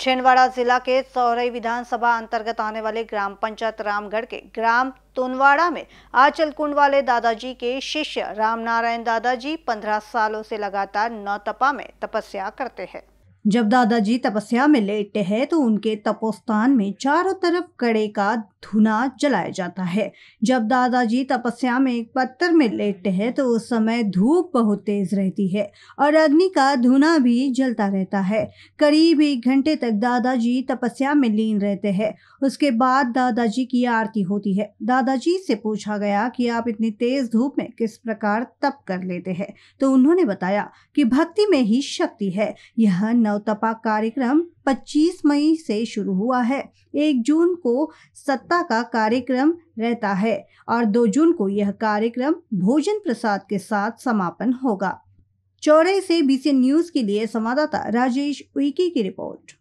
छिंदवाड़ा जिला के सौरई विधानसभा अंतर्गत आने वाले ग्राम पंचायत रामगढ़ के ग्राम तुनवाड़ा में आचल कुंड वाले दादाजी के शिष्य रामनारायण दादाजी पंद्रह सालों से लगातार नौतपा में तपस्या करते हैं जब दादाजी तपस्या में लेटते हैं तो उनके तपोस्थान में चारों तरफ कड़े का धुना जलाया जाता है जब दादाजी तपस्या में एक पत्थर में लेटते हैं तो उस समय धूप बहुत तेज रहती है और अग्नि का धुना भी जलता रहता है करीब एक घंटे तक दादाजी तपस्या में लीन रहते हैं उसके बाद दादाजी की आरती होती है दादाजी से पूछा गया कि आप इतनी तेज धूप में किस प्रकार तप कर लेते हैं तो उन्होंने बताया कि भक्ति में ही शक्ति है यह नव नवतपा कार्यक्रम 25 मई से शुरू हुआ है एक जून को सत्ता का कार्यक्रम रहता है और दो जून को यह कार्यक्रम भोजन प्रसाद के साथ समापन होगा चौरे से बीसी न्यूज के लिए संवाददाता राजेश उइकी की रिपोर्ट